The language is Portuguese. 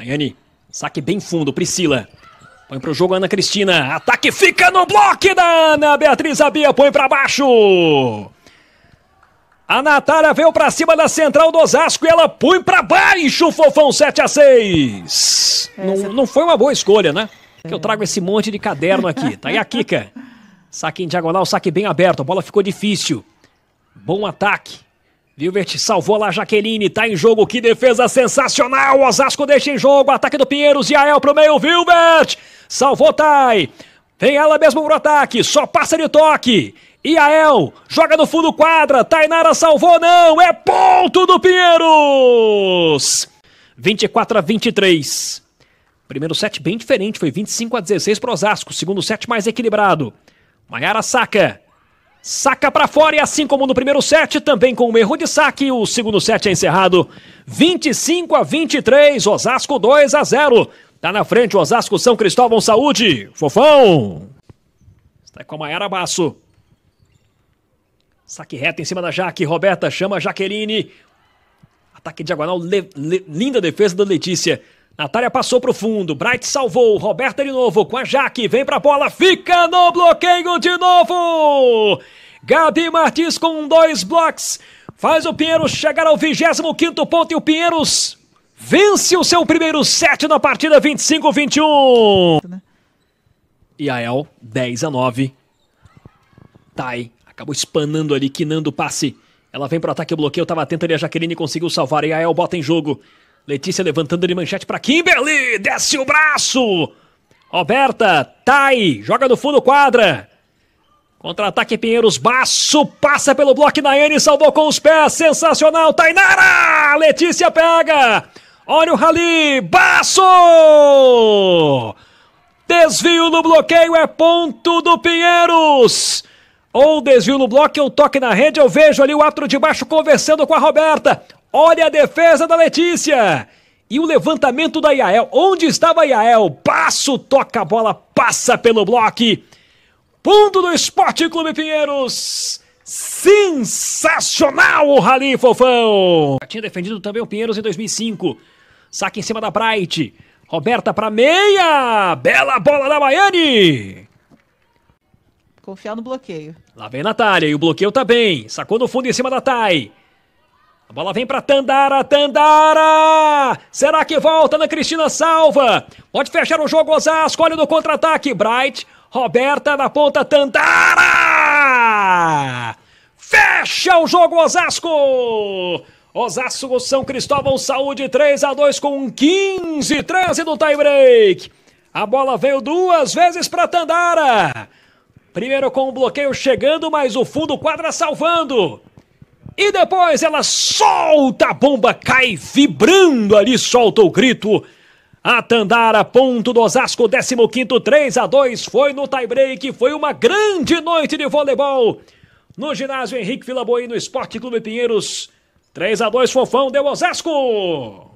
Ayane, saque bem fundo, Priscila. Põe pro jogo Ana Cristina. Ataque fica no bloco da Ana Beatriz Abia. Põe para baixo. A Natália veio para cima da central do Osasco e ela põe para baixo, fofão 7 a 6 não, não foi uma boa escolha, né? Que eu é. trago esse monte de caderno aqui. Tá aí a Kika. Saque em diagonal, saque bem aberto. A bola ficou difícil. Bom ataque. Gilbert salvou lá Jaqueline, tá em jogo, que defesa sensacional, Osasco deixa em jogo, ataque do Pinheiros, Yael pro meio, Gilbert, salvou Tai, vem ela mesmo pro ataque, só passa de toque, Iael joga no fundo quadra, Tainara salvou, não, é ponto do Pinheiros! 24 a 23. Primeiro set bem diferente, foi 25 a 16 pro Osasco, segundo set mais equilibrado. Maiara saca, Saca para fora e assim como no primeiro set, também com um erro de saque, o segundo set é encerrado 25 a 23, Osasco 2 a 0. Tá na frente o Osasco São Cristóvão Saúde. Fofão. Está com a Maiara Basso. Saque reto em cima da Jaque. Roberta chama Jaqueline. Ataque diagonal, le, le, linda defesa da Letícia. Natália passou pro fundo, Bright salvou, Roberta de novo com a Jaque, vem pra bola, fica no bloqueio de novo! Gabi Martins com dois blocos, faz o Pinheiros chegar ao 25 ponto e o Pinheiros vence o seu primeiro set na partida 25-21. E 10 né? a 9. Tai acabou espanando ali, quinando o passe. Ela vem pro ataque, o bloqueio tava atento ali, a Jaqueline conseguiu salvar e Ael bota em jogo. Letícia levantando de manchete para Kimberly. Desce o braço. Roberta, Tai, joga no fundo quadra. Contra-ataque Pinheiros, Baço passa pelo bloco Nayane, salvou com os pés, sensacional, Tainara! Letícia pega! Olha o Rally, Baço! Desvio no bloqueio é ponto do Pinheiros! Ou desvio no bloco, ou é toque na rede, eu vejo ali o árbitro de baixo conversando com a Roberta. Olha a defesa da Letícia! E o levantamento da Iael. Onde estava Iael? Passo, toca a bola, passa pelo bloco. Ponto do Esporte Clube Pinheiros. Sensacional o Rally Fofão! Tinha defendido também o Pinheiros em 2005. Saque em cima da Bright. Roberta para meia. Bela bola da Maiane. Confiar no bloqueio. Lá vem Natália e o bloqueio tá bem. Sacou no fundo em cima da Thay. A bola vem para Tandara, Tandara! Será que volta na Cristina Salva? Pode fechar o jogo Osasco, olha no contra-ataque, Bright, Roberta na ponta, Tandara! Fecha o jogo Osasco! Osasco São Cristóvão, saúde 3 a 2 com 15, 13 do tie-break. A bola veio duas vezes para Tandara. Primeiro com o bloqueio chegando, mas o fundo quadra salvando. E depois ela solta a bomba, cai vibrando ali, solta o grito. A Tandara, ponto do Osasco, 15 3 a 2 foi no tie-break, foi uma grande noite de voleibol. No ginásio Henrique no Esporte Clube Pinheiros, 3 a 2 Fofão deu Osasco.